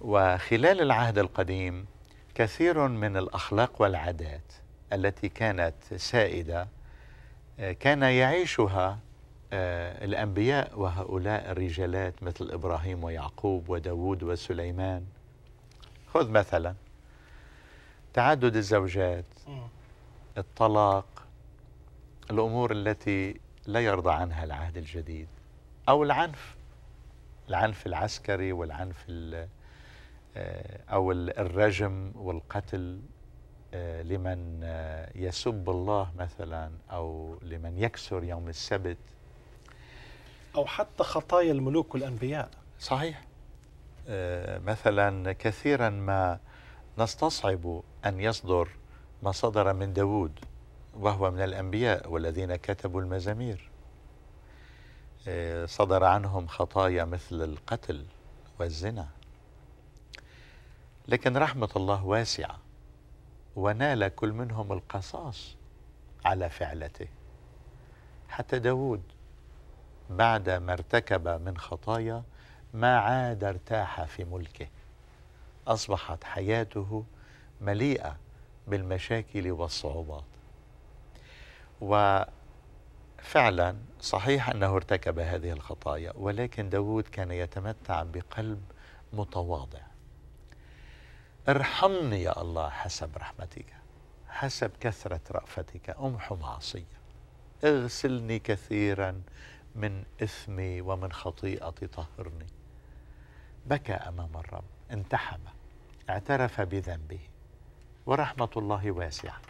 وخلال العهد القديم كثير من الأخلاق والعادات التي كانت سائدة آه، كان يعيشها آه، الأنبياء وهؤلاء الرجالات مثل إبراهيم ويعقوب وداود وسليمان خذ مثلا تعدد الزوجات الطلاق الأمور التي لا يرضى عنها العهد الجديد أو العنف العنف العسكري والعنف آه، أو الرجم والقتل آه، لمن آه، يسب الله مثلا أو لمن يكسر يوم السبت أو حتى خطايا الملوك والأنبياء صحيح مثلا كثيرا ما نستصعب أن يصدر ما صدر من داود وهو من الأنبياء والذين كتبوا المزامير صدر عنهم خطايا مثل القتل والزنا لكن رحمة الله واسعة ونال كل منهم القصاص على فعلته حتى داود بعد ما ارتكب من خطايا ما عاد ارتاح في ملكه أصبحت حياته مليئة بالمشاكل والصعوبات وفعلا صحيح أنه ارتكب هذه الخطايا ولكن داود كان يتمتع بقلب متواضع ارحمني يا الله حسب رحمتك حسب كثرة رأفتك أمح معصية اغسلني كثيرا من إثمي ومن خطيئتي طهرني بكى أمام الرب انتحم اعترف بذنبه ورحمة الله واسعة